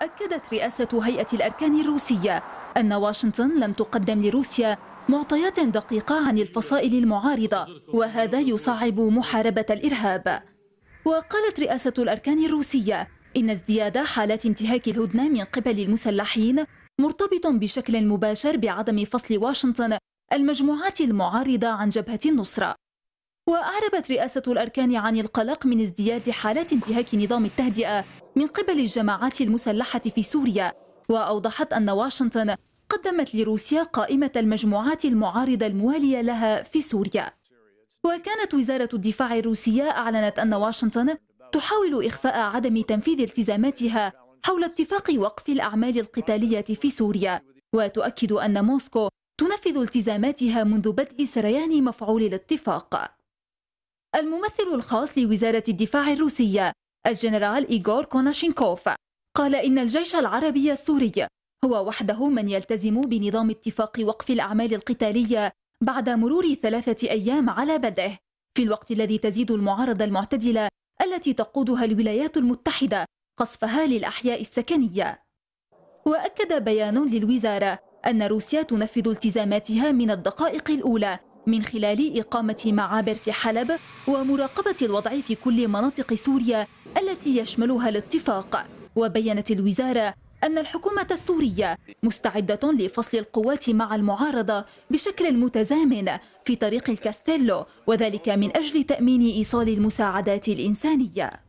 أكدت رئاسة هيئة الأركان الروسية أن واشنطن لم تقدم لروسيا معطيات دقيقة عن الفصائل المعارضة وهذا يصعب محاربة الإرهاب وقالت رئاسة الأركان الروسية إن ازدياد حالات انتهاك الهدنة من قبل المسلحين مرتبط بشكل مباشر بعدم فصل واشنطن المجموعات المعارضة عن جبهة النصرة وأعربت رئاسة الأركان عن القلق من ازدياد حالات انتهاك نظام التهدئة من قبل الجماعات المسلحة في سوريا وأوضحت أن واشنطن قدمت لروسيا قائمة المجموعات المعارضة الموالية لها في سوريا وكانت وزارة الدفاع الروسية أعلنت أن واشنطن تحاول إخفاء عدم تنفيذ التزاماتها حول اتفاق وقف الأعمال القتالية في سوريا وتؤكد أن موسكو تنفذ التزاماتها منذ بدء سريان مفعول الاتفاق الممثل الخاص لوزارة الدفاع الروسية الجنرال إيغور كوناشينكوف قال إن الجيش العربي السوري هو وحده من يلتزم بنظام اتفاق وقف الأعمال القتالية بعد مرور ثلاثة أيام على بدءه في الوقت الذي تزيد المعارضة المعتدلة التي تقودها الولايات المتحدة قصفها للأحياء السكنية وأكد بيان للوزارة أن روسيا تنفذ التزاماتها من الدقائق الأولى من خلال إقامة معابر في حلب ومراقبة الوضع في كل مناطق سوريا التي يشملها الاتفاق وبينت الوزارة أن الحكومة السورية مستعدة لفصل القوات مع المعارضة بشكل متزامن في طريق الكاستيلو وذلك من أجل تأمين إيصال المساعدات الإنسانية